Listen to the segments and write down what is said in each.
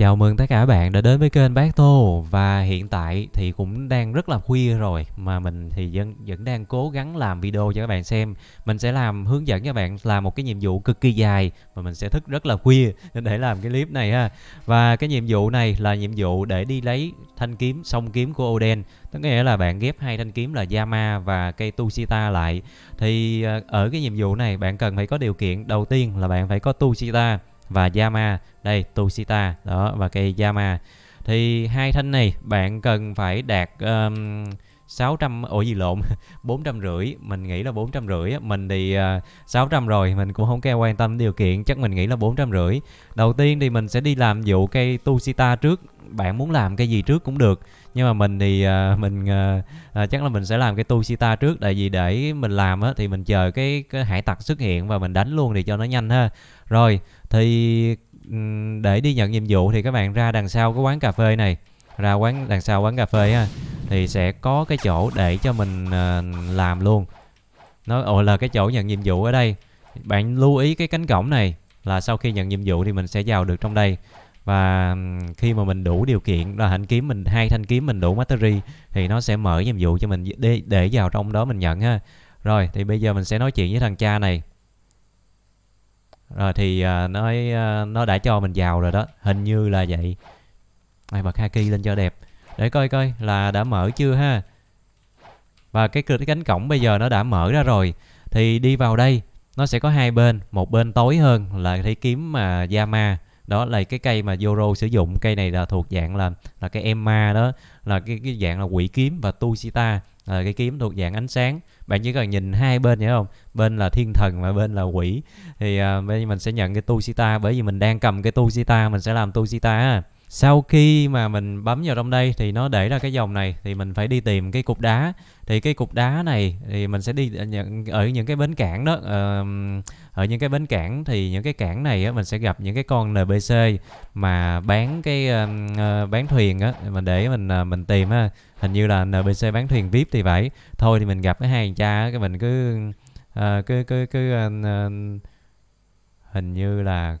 Chào mừng tất cả bạn đã đến với kênh Bác Tô và hiện tại thì cũng đang rất là khuya rồi mà mình thì vẫn vẫn đang cố gắng làm video cho các bạn xem. Mình sẽ làm hướng dẫn cho bạn làm một cái nhiệm vụ cực kỳ dài mà mình sẽ thức rất là khuya để làm cái clip này ha. Và cái nhiệm vụ này là nhiệm vụ để đi lấy thanh kiếm song kiếm của Oden. Tức nghĩa là bạn ghép hai thanh kiếm là Yama và cây Tushita lại. Thì ờ, ở cái nhiệm vụ này bạn cần phải có điều kiện đầu tiên là bạn phải có Tushita và Yama đây Tushita đó và cây Yama thì hai thanh này bạn cần phải đạt um, 600 ủa gì lộn rưỡi mình nghĩ là rưỡi mình thì ờ, uh, 600 rồi mình cũng không keo quan tâm điều kiện chắc mình nghĩ là rưỡi đầu tiên thì mình sẽ đi làm vụ cây Tushita trước bạn muốn làm cái gì trước cũng được nhưng mà mình thì uh, mình uh, uh, chắc là mình sẽ làm cái Tushita trước tại vì để mình làm á thì mình chờ cái, cái hải tặc xuất hiện và mình đánh luôn thì cho nó nhanh ha rồi, thì để đi nhận nhiệm vụ thì các bạn ra đằng sau cái quán cà phê này, ra quán đằng sau quán cà phê ha thì sẽ có cái chỗ để cho mình uh, làm luôn. Nó ồ là cái chỗ nhận nhiệm vụ ở đây. Bạn lưu ý cái cánh cổng này là sau khi nhận nhiệm vụ thì mình sẽ vào được trong đây và khi mà mình đủ điều kiện là thanh kiếm mình hai thanh kiếm mình đủ mastery thì nó sẽ mở nhiệm vụ cho mình để, để vào trong đó mình nhận ha rồi thì bây giờ mình sẽ nói chuyện với thằng cha này rồi thì uh, à, nó uh, à, nó đã cho mình giàu rồi đó hình như là vậy này bật haki lên cho đẹp để coi coi là đã mở chưa ha và cái, cái cánh cổng bây giờ nó đã mở ra rồi thì đi vào đây nó sẽ có hai bên một bên tối hơn là cái kiếm mà yama đó là cái cây mà yoro sử dụng cây này là thuộc dạng là là cái Emma đó là cái cái dạng là quỷ kiếm và Tushita à, cái kiếm thuộc dạng ánh sáng bạn chỉ cần nhìn hai bên nhớ không bên là thiên thần và bên là quỷ thì ờ, bây bên mình sẽ nhận cái tu sita bởi vì mình đang cầm cái tu sita mình sẽ làm tu sita sau khi mà mình bấm vào trong đây thì nó để ra cái dòng này thì mình phải đi tìm cái cục đá thì cái cục đá này thì mình sẽ đi ờ, ở những cái bến cảng đó ở những cái bến cảng thì những cái cảng này mình sẽ gặp những cái con npc mà bán cái bán thuyền á mình để mình mình tìm ha hình như là NBC bán thuyền VIP thì vậy thôi thì mình gặp cái hai cha cái mình cứ uh, cứ cứ cứ uh, uh, hình như là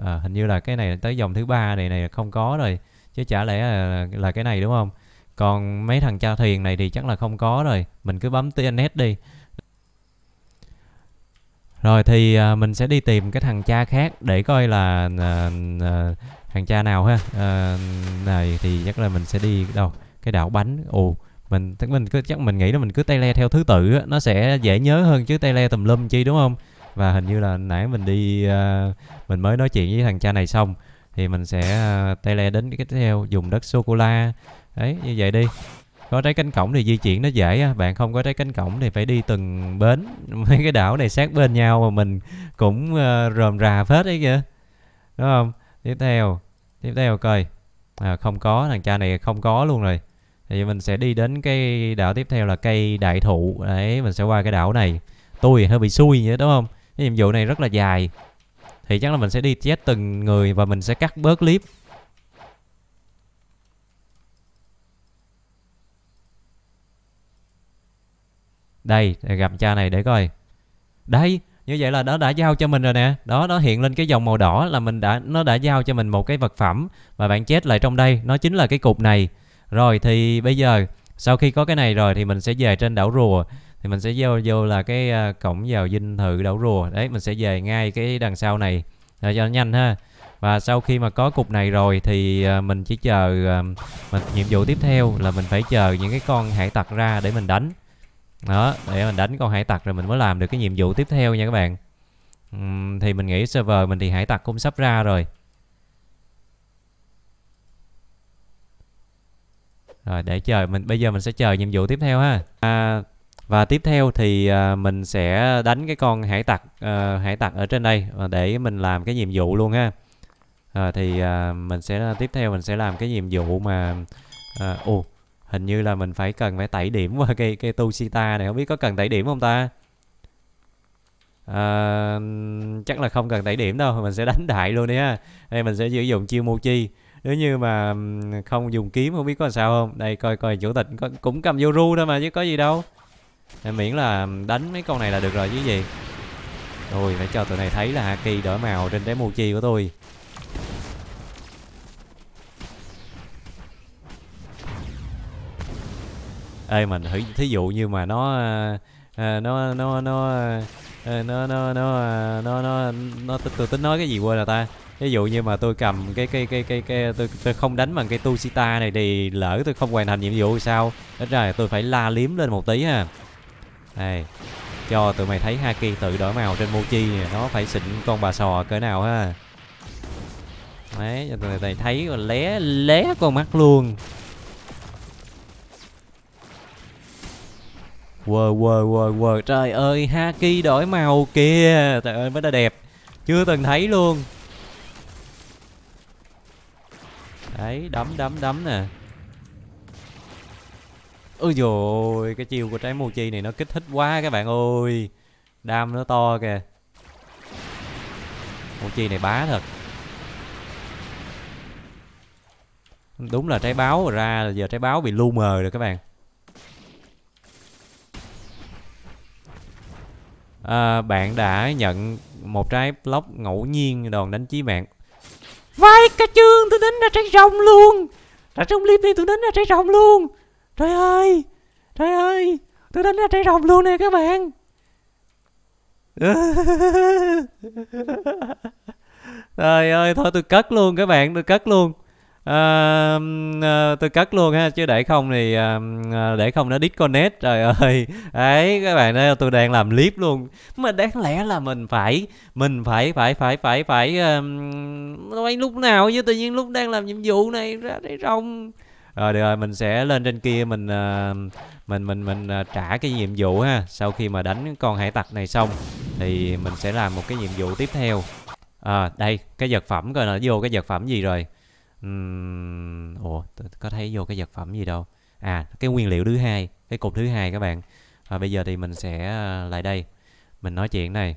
uh, hình như là cái này tới dòng thứ ba này này không có rồi chứ chả lẽ là, là cái này đúng không còn mấy thằng cha thuyền này thì chắc là không có rồi mình cứ bấm TNS đi rồi thì uh, mình sẽ đi tìm cái thằng cha khác để coi là uh, uh, thằng cha nào ha uh, này thì chắc là mình sẽ đi đâu cái đảo bánh ồ mình mình cứ chắc mình nghĩ là mình cứ tay le theo thứ tự á, nó sẽ dễ nhớ hơn chứ tay le tùm lum chi đúng không và hình như là nãy mình đi uh, mình mới nói chuyện với thằng cha này xong thì mình sẽ uh, ờ, tay le đến cái tiếp theo dùng đất sô cô la đấy như vậy đi có trái cánh cổng thì di chuyển nó dễ bạn không có trái cánh cổng thì phải đi từng bến mấy cái đảo này sát bên nhau mà mình cũng uh, ờ, rờm rà hết ấy kìa đúng không tiếp theo tiếp theo coi à, không có thằng cha này không có luôn rồi thì mình sẽ đi đến cái đảo tiếp theo là cây đại thụ đấy mình sẽ qua cái đảo này tôi hơi bị xui vậy đúng không cái nhiệm vụ này rất là dài thì chắc là mình sẽ đi chết từng người và mình sẽ cắt bớt clip đây gặp cha này để coi đây như vậy là nó đã giao cho mình rồi nè đó nó hiện lên cái dòng màu đỏ là mình đã nó đã giao cho mình một cái vật phẩm và bạn chết lại trong đây nó chính là cái cục này rồi thì bây giờ sau khi có cái này rồi thì mình sẽ về trên đảo rùa thì mình sẽ vô vô là cái à, cổng vào dinh thự đảo rùa đấy mình sẽ về ngay cái đằng sau này để cho nó nhanh ha và sau khi mà có cục này rồi thì à, mình chỉ chờ à, mình nhiệm vụ tiếp theo là mình phải chờ những cái con hải tặc ra để mình đánh đó để mình đánh con hải tặc rồi mình mới làm được cái nhiệm vụ tiếp theo nha các bạn uhm, thì mình nghĩ server mình thì hải tặc cũng sắp ra rồi rồi để chờ mình bây giờ mình sẽ chờ nhiệm vụ tiếp theo ha à, và tiếp theo thì à, mình sẽ đánh cái con hải tặc à, hải tặc ở trên đây ờ, để mình làm cái nhiệm vụ luôn ha à, thì à, mình sẽ tiếp theo mình sẽ làm cái nhiệm vụ mà à, ồ hình như là mình phải cần phải tẩy điểm qua cây cây tu sita này không biết có cần tẩy điểm không ta à, chắc là không cần tẩy điểm đâu mình sẽ đánh đại luôn đi ha đây mình sẽ sử dụng chiêu mochi nếu như mà không dùng kiếm không biết có làm sao không đây coi coi chủ tịch cũng cầm vô ru thôi mà chứ có gì đâu à, miễn là đánh mấy con này là được rồi chứ gì rồi phải cho tụi này thấy là Haki đổi màu trên trái chi của tôi Ê mình thử thí dụ như mà nó nó nó nó nó nó nó nó nó nó nó tôi tính nói cái gì quên là ta ví dụ như mà tôi cầm cái cái cái cái, cái tôi, tôi không đánh bằng cái Tushita này thì lỡ tôi không hoàn thành nhiệm vụ sao ít ra tôi phải la liếm lên một tí ha này cho tụi mày thấy Haki tự đổi màu trên Mochi nó phải xịn con bà sò cỡ nào ha đấy cho tụi mày thấy lé lé con mắt luôn Wow, wow, wow, wow. Trời ơi, Haki đổi màu kìa Trời ơi, mới đã đẹp Chưa từng thấy luôn đấy đấm đấm đấm nè ôi dồi cái chiêu của trái mù chi này nó kích thích quá các bạn ơi đam nó to kìa mù chi này bá thật đúng là trái báo ra là giờ trái báo bị lu mờ rồi các bạn à, bạn đã nhận một trái block ngẫu nhiên đòn đánh chí mạng vài cái chương tôi đánh ra trái rồng luôn Ra trong clip đi tôi đánh ra trái rồng luôn Trời ơi Trời ơi Tôi đánh ra trái rồng luôn nè các bạn Trời ơi thôi tôi cất luôn các bạn Tôi cất luôn à, tôi cất luôn ha chứ để không thì à, để không nó disconnect trời ơi ấy các bạn ơi tôi đang làm clip luôn mà đáng lẽ là mình phải mình phải phải phải phải phải nói um, lúc nào chứ tự nhiên lúc đang làm nhiệm vụ này ra đây rong rồi được rồi mình sẽ lên trên kia mình uh, mình mình mình uh, trả cái nhiệm vụ ha sau khi mà đánh con hải tặc này xong thì mình sẽ làm một cái nhiệm vụ tiếp theo à đây cái vật phẩm coi là vô cái vật phẩm gì rồi um, ủa có thấy vô cái vật phẩm gì đâu à cái nguyên liệu thứ hai cái cục thứ hai các bạn và bây giờ thì mình sẽ ờ, lại đây mình nói chuyện này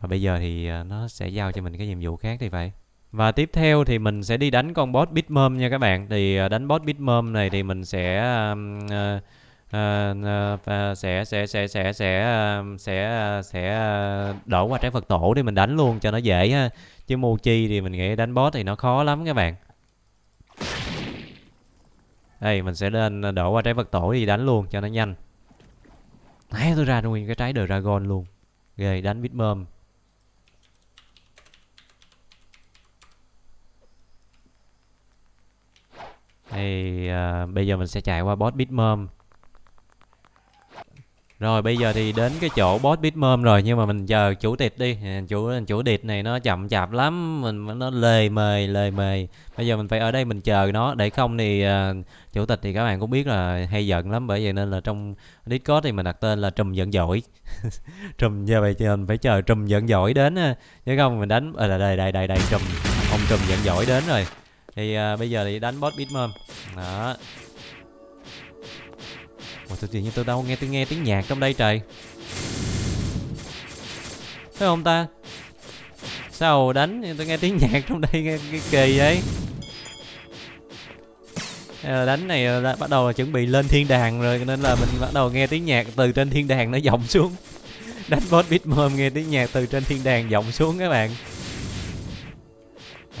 và bây giờ thì ờ, nó sẽ giao cho mình cái nhiệm vụ khác thì vậy. và tiếp theo thì mình sẽ đi đánh con boss Bitmom nha các bạn thì ờ, đánh boss Bitmom này thì mình sẽ um, uh, Uh, uh, sẽ sẽ sẽ sẽ sẽ uh, sẽ sẽ đổ qua trái Phật tổ để mình đánh luôn cho nó dễ ha. Chứ Mochi thì mình nghĩ đánh boss thì nó khó lắm các bạn. Đây mình sẽ lên ờ, đổ qua trái vật tổ đi đánh luôn cho nó nhanh Đấy tôi ra nguyên cái trái Dragon luôn Ghê đánh bít mơm Thì uh, bây giờ mình sẽ chạy qua boss bít rồi bây giờ thì đến cái chỗ boss bit mom rồi nhưng mà mình chờ chủ tịch đi. À, chủ chủ tịch này nó chậm chạp lắm, mình nó lề mề lề mề. Bây giờ mình phải ở đây mình chờ nó để không thì uh, chủ tịch thì các bạn cũng biết là hay giận lắm bởi vậy nên là trong Discord thì mình đặt tên là trùm giận dỗi. trùm giờ vậy mình phải chờ trùm giận dỗi đến chứ không mình đánh ở ờ, à, đây đây đây đây trùm ông trùm giận dỗi đến rồi. Thì uh, bây giờ thì đánh boss bit mom. Đó. Ủa tôi tự nhiên tôi đâu nghe tôi nghe tiếng nhạc trong đây trời Thấy không ta Sao đánh tôi nghe tiếng nhạc trong đây nghe cái kỳ vậy đánh này ờ, đã bắt đầu là chuẩn bị lên thiên đàng rồi nên là mình bắt đầu nghe tiếng nhạc từ trên thiên đàng nó vọng xuống đánh boss bitmom nghe tiếng nhạc từ trên thiên đàng vọng xuống các bạn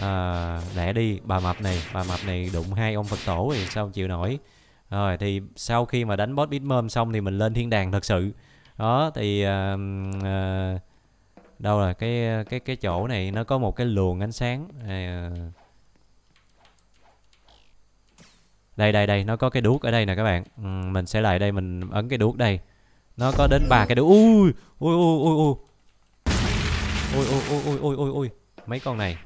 à, lẽ đi bà mập này bà mập này đụng hai ông phật tổ thì sao chịu nổi rồi thì sau khi mà đánh boss bitmom xong thì mình lên thiên đàng thật sự đó thì uh, uh, đâu là cái cái cái chỗ này nó có một cái luồng ánh sáng uh, đây đây đây nó có cái đuốc ở đây nè các bạn ừ, mình sẽ lại đây mình ấn cái đuốc đây nó có đến ba cái đuốc ui ui ui ui ui ui ui ui ui ui ui mấy con này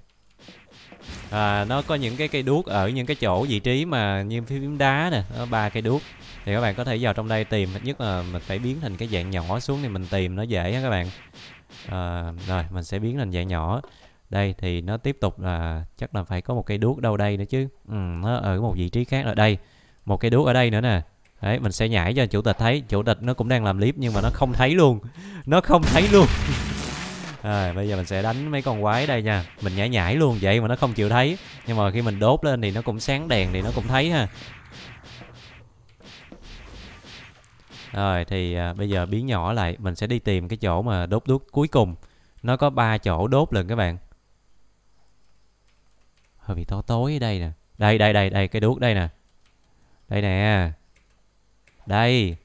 à, nó có những cái cây đuốc ở những cái chỗ vị trí mà như phím đá nè ba cây đuốc thì các bạn có thể vào trong đây tìm nhất là mình phải biến thành cái dạng nhỏ xuống thì mình tìm nó dễ ha các bạn à, rồi mình sẽ biến thành dạng nhỏ đây thì nó tiếp tục là chắc là phải có một cây đuốc đâu đây nữa chứ ừ, nó ở một vị trí khác ở đây một cây đuốc ở đây nữa nè đấy mình sẽ nhảy cho chủ tịch thấy chủ tịch nó cũng đang làm clip nhưng mà nó không thấy luôn nó không thấy luôn rồi bây giờ mình sẽ đánh mấy con quái đây nha mình nhảy nhảy luôn vậy mà nó không chịu thấy nhưng mà khi mình đốt lên thì nó cũng sáng đèn thì nó cũng thấy ha rồi thì à, bây giờ biến nhỏ lại mình sẽ đi tìm cái chỗ mà đốt đốt cuối cùng nó có ba chỗ đốt lần các bạn hơi bị tối tối ở đây nè đây đây đây đây cái đuốc đây nè đây nè đây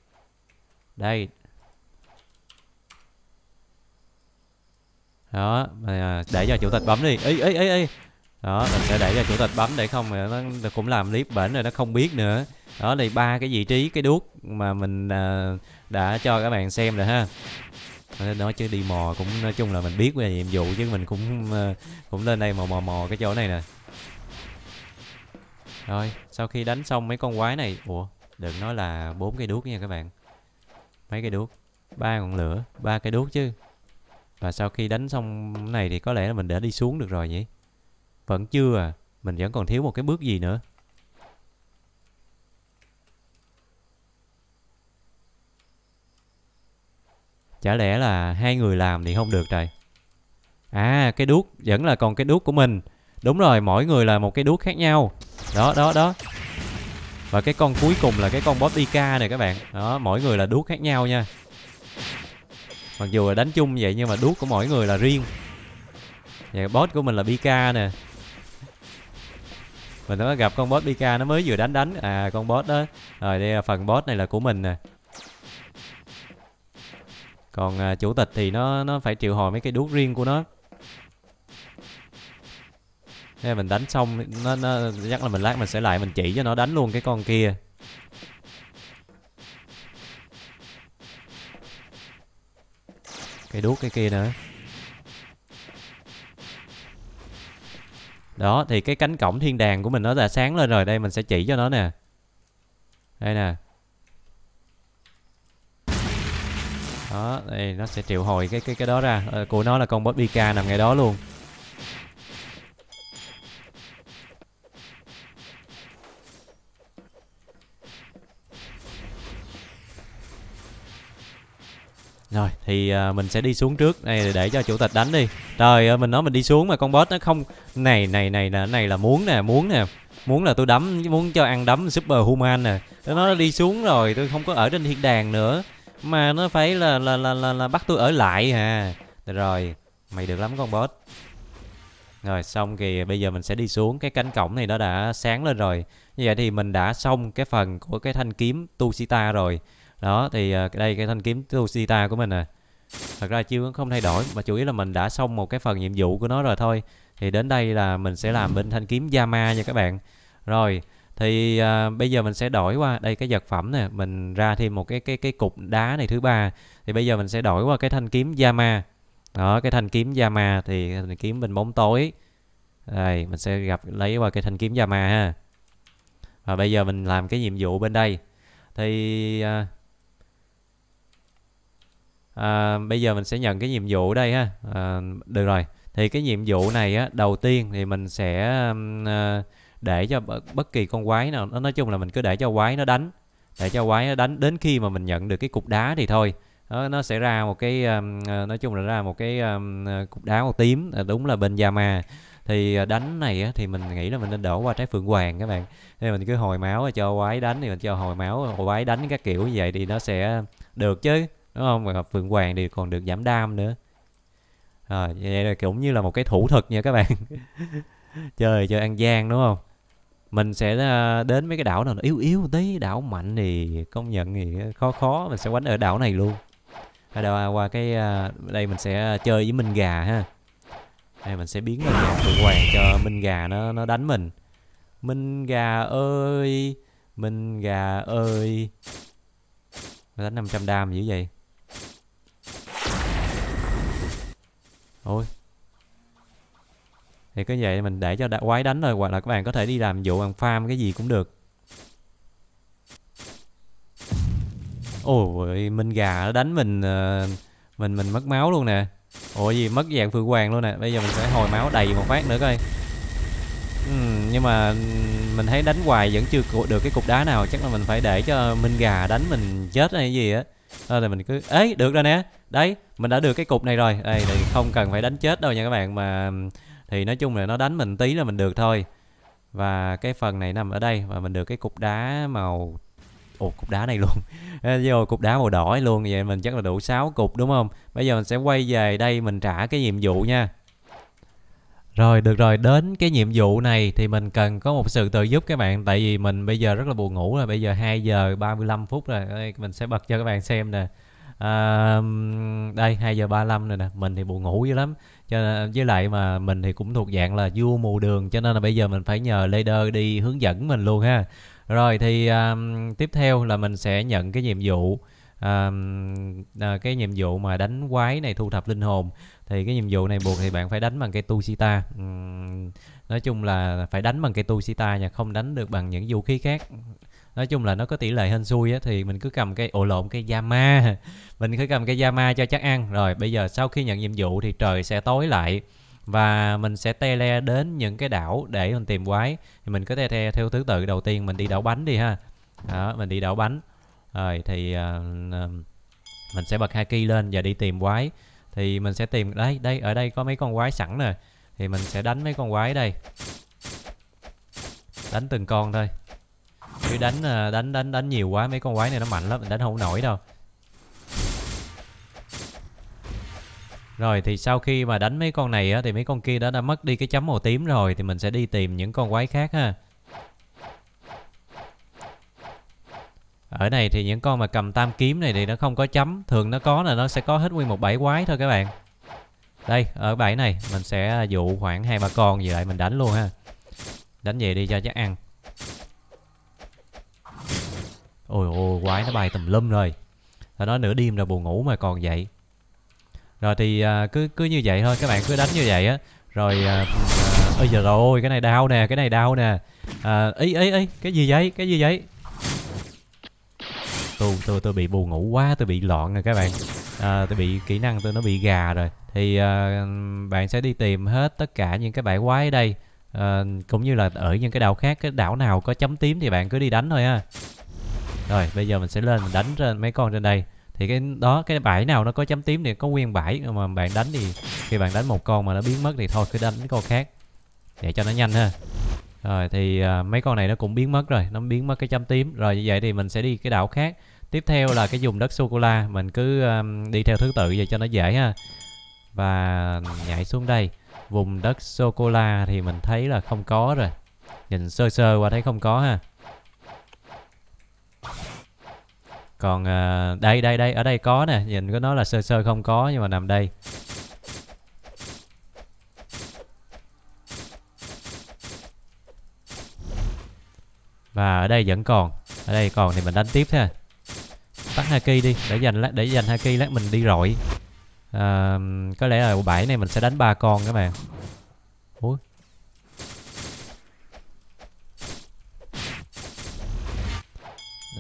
đây đó à, để cho chủ tịch bấm đi ấy ấy ấy ấy đó mình sẽ để cho chủ tịch bấm để không nó cũng làm clip bển rồi nó không biết nữa đó thì ba cái vị trí cái đuốc mà mình à, đã cho các bạn xem rồi ha nói chứ đi mò cũng nói chung là mình biết về nhiệm vụ chứ mình cũng à, cũng lên đây mò mò mò cái chỗ này nè rồi sau khi đánh xong mấy con quái này ủa đừng nói là bốn cái đuốc nha các bạn mấy cái đuốc ba ngọn lửa ba cái đuốc chứ và sau khi đánh xong này thì có lẽ là mình đã đi xuống được rồi nhỉ? Vẫn chưa à, mình vẫn còn thiếu một cái bước gì nữa. Chả lẽ là hai người làm thì không được rồi. À, cái đuốc vẫn là còn cái đuốc của mình. Đúng rồi, mỗi người là một cái đuốc khác nhau. Đó, đó, đó. Và cái con cuối cùng là cái con Botica này các bạn. Đó, mỗi người là đuốc khác nhau nha mặc dù là đánh chung vậy nhưng mà đuốc của mỗi người là riêng và boss của mình là Bika nè mình mới gặp con boss Bika nó mới vừa đánh đánh à con boss đó rồi đây là phần boss này là của mình nè còn à, chủ tịch thì nó nó phải triệu hồi mấy cái đuốc riêng của nó Thế mình đánh xong nó nó chắc là mình lát mình sẽ lại mình chỉ cho nó đánh luôn cái con kia Cây đuốc cái kia nữa Đó thì cái cánh cổng thiên đàng của mình nó là sáng lên rồi Đây mình sẽ chỉ cho nó nè Đây nè Đó đây nó sẽ triệu hồi cái cái cái đó ra ờ, Của nó là con Bobby K nằm ngay đó luôn Rồi thì uh, mình sẽ đi xuống trước này để cho chủ tịch đánh đi. Trời ơi mình nói mình đi xuống mà con boss nó không này này này là này là muốn nè, muốn nè. Muốn là tôi đấm muốn cho ăn đấm super human nè. Nó đi xuống rồi, tôi không có ở trên thiên đàng nữa mà nó phải là là là là, là bắt tôi ở lại hà. Rồi, mày được lắm con boss. Rồi xong thì bây giờ mình sẽ đi xuống cái cánh cổng này nó đã sáng lên rồi. Như vậy thì mình đã xong cái phần của cái thanh kiếm Tushita rồi đó thì ờ, đây cái thanh kiếm Tushita của mình à thật ra chiêu không thay đổi mà chủ yếu là mình đã xong một cái phần nhiệm vụ của nó rồi thôi thì đến đây là mình sẽ làm bên thanh kiếm Yama nha các bạn rồi thì à, bây giờ mình sẽ đổi qua đây cái vật phẩm nè mình ra thêm một cái cái cái cục đá này thứ ba thì bây giờ mình sẽ đổi qua cái thanh kiếm Yama đó cái thanh kiếm Yama thì thanh kiếm bên bóng tối đây mình sẽ gặp lấy qua cái thanh kiếm Yama ha và bây giờ mình làm cái nhiệm vụ bên đây thì à, à, bây giờ mình sẽ nhận cái nhiệm vụ đây ha à, được rồi thì cái nhiệm vụ này á đầu tiên thì mình sẽ à, để cho bất kỳ con quái nào nó nói chung là mình cứ để cho quái nó đánh để cho quái nó đánh đến khi mà mình nhận được cái cục đá thì thôi nó, nó sẽ ra một cái um, nói chung là ra một cái um, cục đá màu tím đúng là bên Yama thì đánh này á, thì mình nghĩ là mình nên đổ qua trái phượng hoàng các bạn nên mình cứ hồi máu cho quái đánh thì mình cho hồi máu hồi quái đánh các kiểu như vậy thì nó sẽ được chứ đúng không mà gặp phượng hoàng thì còn được giảm đam nữa à, vậy là cũng như là một cái thủ thuật nha các bạn chơi chơi ăn gian đúng không mình sẽ à, đến mấy cái đảo nào yếu yếu tí đảo mạnh thì công nhận thì khó khó mình sẽ quánh ở đảo này luôn ở đâu à, qua cái à, đây mình sẽ chơi với minh gà ha đây mình sẽ biến mình gà phượng hoàng cho minh gà nó nó đánh mình minh gà ơi minh gà ơi nó đánh 500 đam dữ vậy thôi thì cứ vậy mình để cho quái đánh rồi hoặc là các bạn có thể đi làm vụ bằng farm cái gì cũng được ôi minh gà nó đánh mình ờ, mình mình mất máu luôn nè ôi gì mất dạng phượng hoàng luôn nè bây giờ mình phải hồi máu đầy một phát nữa coi ừ, nhưng mà mình thấy đánh hoài vẫn chưa được cái cục đá nào chắc là mình phải để cho minh gà đánh mình chết hay gì á thôi là mình cứ ấy được rồi nè đấy mình đã được cái cục này rồi đây thì không cần phải đánh chết đâu nha các bạn mà thì nói chung là nó đánh mình tí là mình được thôi và cái phần này nằm ở đây và mình được cái cục đá màu ồ cục đá này luôn vô cục đá màu đỏ luôn vậy mình chắc là đủ 6 cục đúng không bây giờ mình sẽ quay về đây mình trả cái nhiệm vụ nha rồi được rồi đến cái nhiệm vụ này thì mình cần có một sự trợ giúp các bạn tại vì mình bây giờ rất là buồn ngủ rồi bây giờ 2 giờ 35 phút rồi Đây, mình sẽ bật cho các bạn xem nè à, đây 2 giờ 35 rồi nè mình thì buồn ngủ dữ lắm cho nên, với lại mà mình thì cũng thuộc dạng là vua mù đường cho nên là bây giờ mình phải nhờ leader đi hướng dẫn mình luôn ha rồi thì à, tiếp theo là mình sẽ nhận cái nhiệm vụ à, à, cái nhiệm vụ mà đánh quái này thu thập linh hồn thì cái nhiệm vụ này buộc thì bạn phải đánh bằng cây tu sita uhm, nói chung là phải đánh bằng cây tu sita nha không đánh được bằng những vũ khí khác nói chung là nó có tỷ lệ hên xui á thì mình cứ cầm cây ổ lộn cây yama mình cứ cầm cây yama cho chắc ăn rồi bây giờ sau khi nhận nhiệm vụ thì trời sẽ tối lại và mình sẽ te le đến những cái đảo để mình tìm quái thì mình có thể te theo thứ tự đầu tiên mình đi đảo bánh đi ha đó mình đi đảo bánh rồi thì uh, mình sẽ bật hai haki lên và đi tìm quái thì mình sẽ tìm đấy đây ở đây có mấy con quái sẵn nè thì mình sẽ đánh mấy con quái đây đánh từng con thôi chứ đánh ờ, đánh đánh đánh nhiều quá mấy con quái này nó mạnh lắm mình đánh không nổi đâu Rồi thì sau khi mà đánh mấy con này á, thì mấy con kia đã đã mất đi cái chấm màu tím rồi thì mình sẽ đi tìm những con quái khác ha. Ở này thì những con mà cầm tam kiếm này thì nó không có chấm, thường nó có là nó sẽ có hết nguyên một bảy quái thôi các bạn. Đây, ở bãi này mình sẽ à, dụ khoảng hai ba con gì lại mình đánh luôn ha. Đánh về đi cho chắc ăn ôi ôi quái nó bay tùm lum rồi ta nói nửa đêm rồi buồn ngủ mà còn dậy, rồi thì à, cứ cứ như vậy thôi các bạn cứ đánh như vậy á rồi à, à ơi giờ rồi cái này đau nè cái này đau nè à, ý ý ý cái gì vậy cái gì vậy tôi tôi tôi bị buồn ngủ quá tôi bị loạn rồi các bạn à, tôi bị kỹ năng tôi nó bị gà rồi thì à, bạn sẽ đi tìm hết tất cả những cái bãi quái ở đây à, cũng như là ở những cái đảo khác cái đảo nào có chấm tím thì bạn cứ đi đánh thôi ha rồi bây giờ mình sẽ lên đánh trên mấy con trên đây thì cái đó cái bãi nào nó có chấm tím thì có nguyên bãi mà bạn đánh thì khi bạn đánh một con mà nó biến mất thì thôi cứ đánh con khác để cho nó nhanh ha rồi thì uh, mấy con này nó cũng biến mất rồi nó biến mất cái chấm tím rồi như vậy thì mình sẽ đi cái đảo khác tiếp theo là cái vùng đất sô cô la mình cứ um, đi theo thứ tự vậy cho nó dễ ha và nhảy xuống đây vùng đất sô cô la thì mình thấy là không có rồi nhìn sơ sơ qua thấy không có ha còn uh, đây đây đây ở đây có nè nhìn có nói là sơ sơ không có nhưng mà nằm đây và ở đây vẫn còn ở đây còn thì mình đánh tiếp ha tắt haki đi để dành lát để dành haki lát mình đi rồi à, có lẽ là bãi này mình sẽ đánh ba con các bạn ủa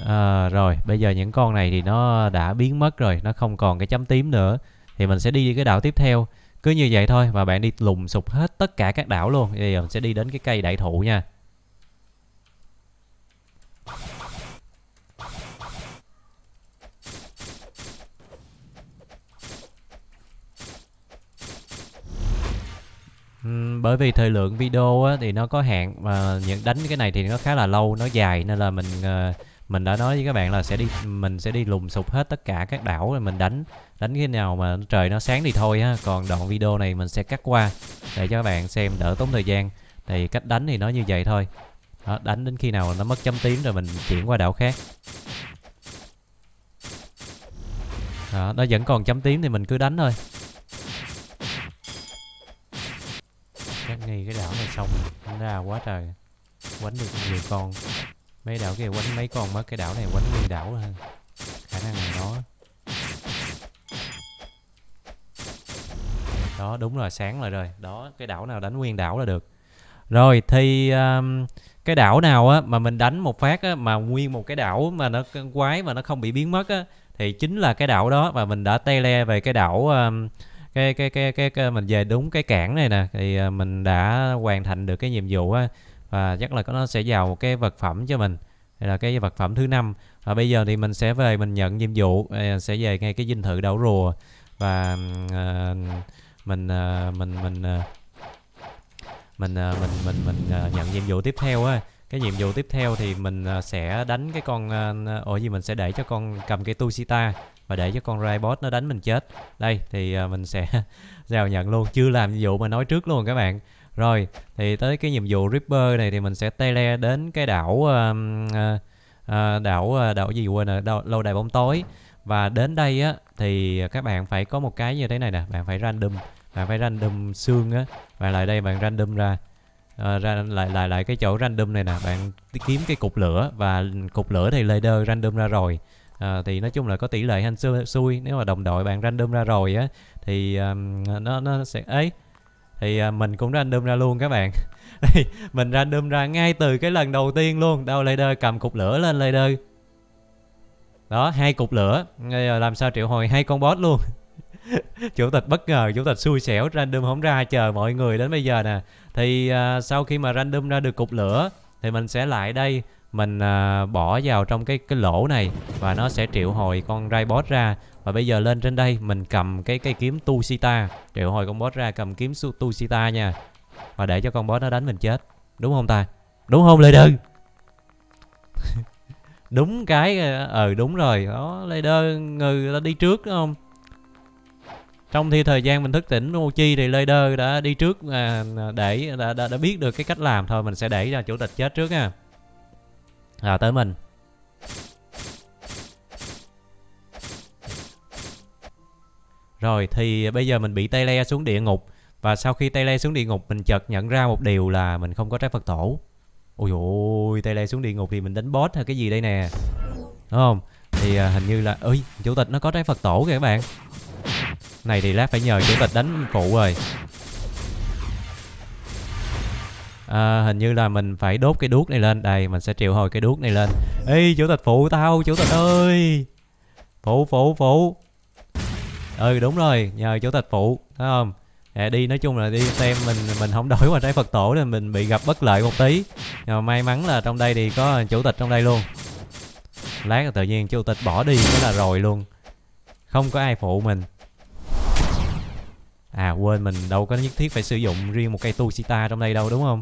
à, rồi bây giờ những con này thì nó đã biến mất rồi nó không còn cái chấm tím nữa thì mình sẽ đi cái đảo tiếp theo cứ như vậy thôi và bạn đi lùng sục hết tất cả các đảo luôn bây giờ mình sẽ đi đến cái cây đại thụ nha bởi vì thời lượng video á, thì nó có hạn và những đánh cái này thì nó khá là lâu nó dài nên là mình uh, mình đã nói với các bạn là sẽ đi mình sẽ đi lùng sụp hết tất cả các đảo rồi mình đánh đánh khi nào mà trời nó sáng thì thôi ha còn đoạn video này mình sẽ cắt qua để cho các bạn xem đỡ tốn thời gian thì cách đánh thì nó như vậy thôi đó, đánh đến khi nào nó mất chấm tím rồi mình chuyển qua đảo khác đó, nó vẫn còn chấm tím thì mình cứ đánh thôi chắc nghi cái đảo này xong ra quá trời quánh được nhiều con mấy đảo kia quánh mấy con mất cái đảo này quánh nguyên đảo ha khả năng là nó đó đúng rồi sáng rồi rồi đó cái đảo nào đánh nguyên đảo là được rồi thì um, cái đảo nào á mà mình đánh một phát á mà nguyên một cái đảo mà nó quái mà nó không bị biến mất á thì chính là cái đảo đó và mình đã tay le về cái đảo um, cái, cái, cái cái cái mình về đúng cái cảng này nè thì à, mình đã hoàn thành được cái nhiệm vụ á và chắc là nó sẽ vào một cái vật phẩm cho mình đây là cái vật phẩm thứ năm và bây giờ thì mình sẽ về mình nhận nhiệm vụ à, sẽ về ngay cái dinh thự đảo rùa và à, à, mình mình mình mình mình mình mình, mình nhận nhiệm vụ tiếp theo á cái nhiệm vụ tiếp theo thì mình sẽ đánh cái con uh, gì mình sẽ để cho con cầm cái Tushita và để cho con robot nó đánh mình chết đây thì mình sẽ vào nhận luôn chưa làm nhiệm vụ mà nói trước luôn các bạn rồi, thì tới cái nhiệm vụ Ripper này thì mình sẽ tay le đến cái đảo uh, uh, đảo ờ, đảo gì quên rồi, đảo, lâu đài bóng tối. Và đến đây á thì các bạn phải có một cái như thế này nè, bạn phải random, bạn phải random xương á. và lại đây bạn random ra uh, ra lại lại lại cái chỗ random này nè, bạn kiếm cái cục lửa và cục lửa thì leader random ra rồi. À, thì nói chung là có tỷ lệ hên xui, xui nếu mà đồng đội bạn random ra rồi á thì um, nó nó sẽ ấy thì à, mình cũng random ra luôn các bạn thì mình random ra ngay từ cái lần đầu tiên luôn đâu lader cầm cục lửa lên lader đó hai cục lửa Bây giờ làm sao triệu hồi hai con boss luôn chủ tịch bất ngờ chủ tịch xui xẻo random không ra chờ mọi người đến bây giờ nè thì uh, sau khi mà random ra được cục lửa thì mình sẽ lại đây mình uh, bỏ vào trong cái cái lỗ này và nó sẽ triệu hồi con ray boss ra và bây giờ lên trên đây mình cầm cái cây kiếm tu sita triệu hồi con boss ra cầm kiếm tu sita nha và để cho con boss nó đánh mình chết đúng không ta đúng không lê đơn đúng cái ờ, ờ đúng rồi đó lê đơn người ta đi trước đúng không trong khi thời gian mình thức tỉnh Ochi thì Leader đã đi trước à, à, để đã, đã, đã biết được cái cách làm thôi mình sẽ để ra chủ tịch chết trước nha à tới mình Rồi thì bây giờ mình bị tay le xuống địa ngục và sau khi tay le xuống địa ngục mình chợt nhận ra một điều là mình không có trái Phật tổ. Ôi ôi, tay le xuống địa ngục thì mình đánh boss hay cái gì đây nè. Đúng không? Thì à, hình như là ơi, chủ tịch nó có trái Phật tổ kìa các bạn. Này thì lát phải nhờ chủ tịch đánh phụ rồi. À, hình như là mình phải đốt cái đuốc này lên Đây mình sẽ triệu hồi cái đuốc này lên Ê chủ tịch phụ tao chủ tịch ơi Phụ phụ phụ ừ đúng rồi nhờ chủ tịch phụ thấy không à, đi nói chung là đi xem mình mình không đổi qua trái phật tổ nên mình bị gặp bất lợi một tí nhưng mà may mắn là trong đây thì có chủ tịch trong đây luôn lát là tự nhiên chủ tịch bỏ đi cái là rồi luôn không có ai phụ mình à quên mình đâu có nhất thiết phải sử dụng riêng một cây tu sita trong đây đâu đúng không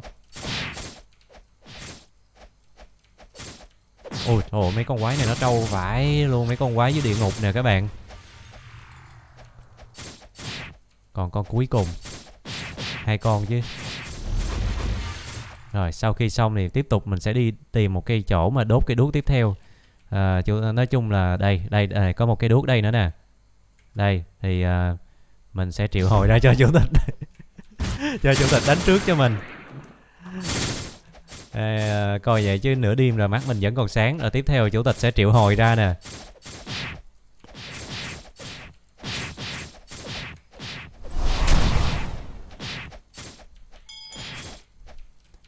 ôi trời mấy con quái này nó trâu vãi luôn mấy con quái dưới địa ngục nè các bạn Còn con cuối cùng hai con chứ Rồi sau khi xong thì tiếp tục mình sẽ đi tìm một cái chỗ mà đốt cái đuốc tiếp theo à, Nói chung là đây, đây, đây à, có một cái đuốc đây nữa nè Đây thì à, mình sẽ triệu hồi ra cho chủ tịch Cho chủ tịch đánh trước cho mình à, Coi vậy chứ nửa đêm rồi mắt mình vẫn còn sáng Rồi tiếp theo chủ tịch sẽ triệu hồi ra nè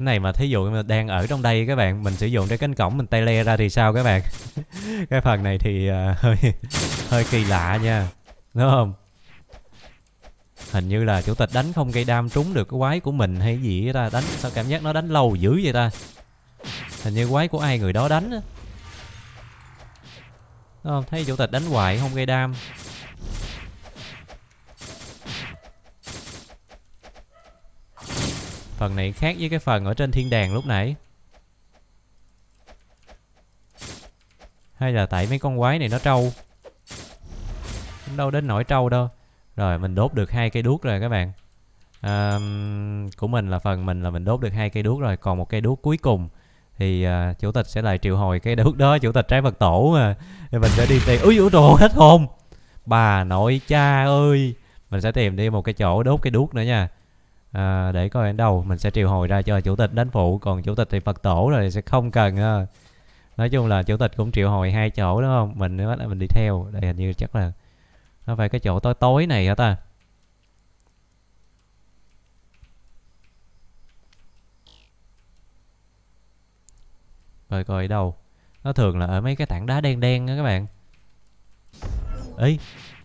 này mà thí dụ mà đang ở trong đây các bạn mình sử dụng để cánh cổng mình tay le ra thì sao các bạn cái phần này thì uh, hơi hơi kỳ lạ nha đúng không hình như là chủ tịch đánh không gây đam trúng được cái quái của mình hay gì ta đánh sao cảm giác nó đánh lâu dữ vậy ta hình như quái của ai người đó đánh á không thấy chủ tịch đánh hoài không gây đam Phần này khác với cái phần ở trên thiên đàng lúc nãy Hay là tại mấy con quái này nó trâu đâu đến nỗi trâu đâu Rồi mình đốt được hai cây đuốc rồi các bạn à, Của mình là phần mình là mình đốt được hai cây đuốc rồi Còn một cây đuốc cuối cùng thì uh, chủ tịch sẽ lại triệu hồi cái đuốc đó chủ tịch trái vật tổ mà thì mình sẽ đi tìm ui ủa đồ hết hồn bà nội cha ơi mình sẽ tìm đi một cái chỗ đốt cái đuốc nữa nha à, để coi đến đầu mình sẽ triệu hồi ra cho chủ tịch đánh phụ còn chủ tịch thì phật tổ rồi sẽ không cần ha. nói chung là chủ tịch cũng triệu hồi hai chỗ đúng không mình nữa là mình đi theo đây hình như chắc là nó phải cái chỗ tối tối này hả ta rồi coi đâu nó thường là ở mấy cái tảng đá đen đen á các bạn ấy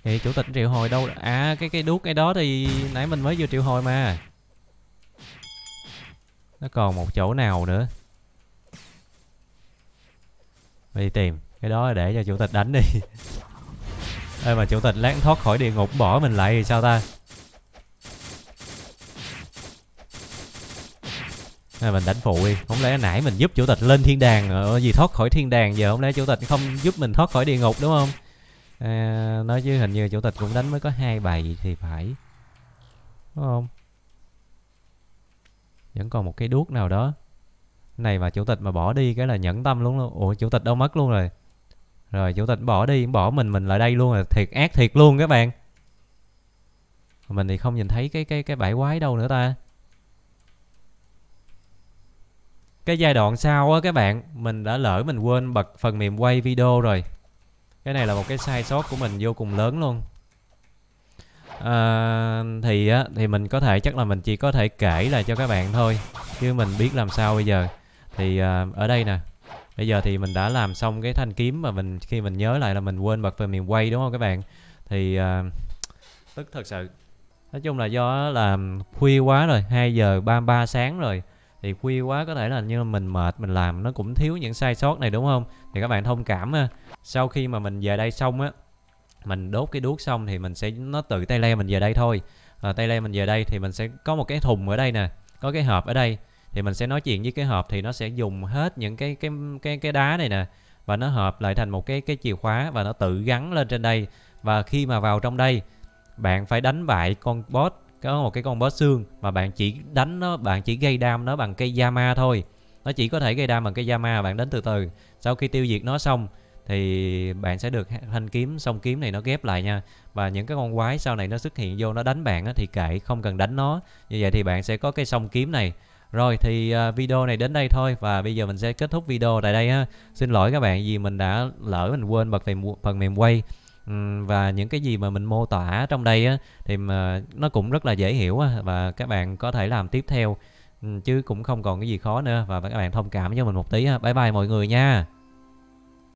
thì chủ tịch triệu hồi đâu à cái cái đuốc cái đó thì nãy mình mới vừa triệu hồi mà nó còn một chỗ nào nữa mày đi tìm cái đó để cho chủ tịch đánh đi ê mà chủ tịch lát thoát khỏi địa ngục bỏ mình lại thì sao ta à, mình đánh phụ đi không lẽ nãy mình giúp chủ tịch lên thiên đàng rồi ờ, ờ, gì thoát khỏi thiên đàng giờ không lẽ chủ tịch không giúp mình thoát khỏi địa ngục đúng không à, nói chứ hình như chủ tịch cũng đánh mới có hai bài thì phải đúng không vẫn còn một cái đuốc nào đó này mà chủ tịch mà bỏ đi cái là nhẫn tâm luôn luôn ủa chủ tịch đâu mất luôn rồi rồi chủ tịch bỏ đi bỏ mình mình lại đây luôn rồi thiệt ác thiệt luôn các bạn mình thì không nhìn thấy cái cái cái bãi quái đâu nữa ta cái giai đoạn sau á các bạn mình đã lỡ mình quên bật phần mềm quay video rồi cái này là một cái sai sót của mình vô cùng lớn luôn à, thì á thì mình có thể chắc là mình chỉ có thể kể là cho các bạn thôi chứ mình biết làm sao bây giờ thì à, ở đây nè bây giờ thì mình đã làm xong cái thanh kiếm mà mình khi mình nhớ lại là mình quên bật phần mềm quay đúng không các bạn thì à, tức thật sự nói chung là do là khuya quá rồi 2 giờ 33 sáng rồi thì khuya quá có thể là như mình mệt mình làm nó cũng thiếu những sai sót này đúng không thì các bạn thông cảm ha sau khi mà mình về đây xong á mình đốt cái đuốc xong thì mình sẽ nó tự tay le mình về đây thôi à, tay le mình về đây thì mình sẽ có một cái thùng ở đây nè có cái hộp ở đây thì mình sẽ nói chuyện với cái hộp thì nó sẽ dùng hết những cái cái cái cái đá này nè và nó hợp lại thành một cái cái chìa khóa và nó tự gắn lên trên đây và khi mà vào trong đây bạn phải đánh bại con boss có một cái con boss xương mà bạn chỉ đánh nó bạn chỉ gây đam nó bằng cây yama thôi nó chỉ có thể gây đam bằng cây yama bạn đến từ từ sau khi tiêu diệt nó xong thì bạn sẽ được thanh kiếm song kiếm này nó ghép lại nha và những cái con quái sau này nó xuất hiện vô nó đánh bạn á, thì kệ không cần đánh nó như vậy thì bạn sẽ có cái song kiếm này rồi thì à, video này đến đây thôi và bây giờ mình sẽ kết thúc video tại đây ha. Xin lỗi các bạn vì mình đã lỡ mình quên bật phần phần mềm quay và những cái gì mà mình mô tả trong đây á, thì mà nó cũng rất là dễ hiểu á, và các bạn có thể làm tiếp theo chứ cũng không còn cái gì khó nữa và các bạn thông cảm cho mình một tí ha. Bye bye mọi người nha.